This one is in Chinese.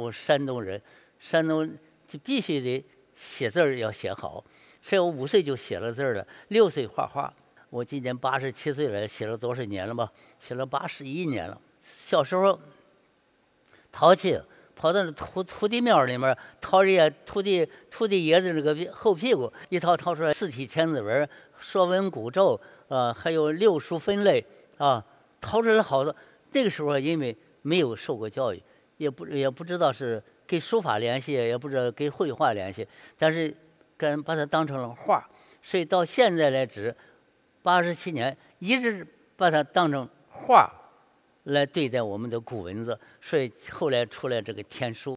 我山东人，山东就必须得写字儿要写好，所以我五岁就写了字儿了，六岁画画。我今年八十七岁了，写了多少年了嘛？写了八十一年了。小时候淘气，跑到那土土地庙里面掏人家土地土地爷子那个后屁股，一掏掏出来四体千字文、说文古咒啊，还有六书分类啊，掏出来好多。那个时候因为没有受过教育。也不也不知道是跟书法联系，也不知道跟绘画联系，但是跟把它当成了画儿，所以到现在为止，八十七年一直把它当成画儿来对待我们的古文字，所以后来出来这个天书。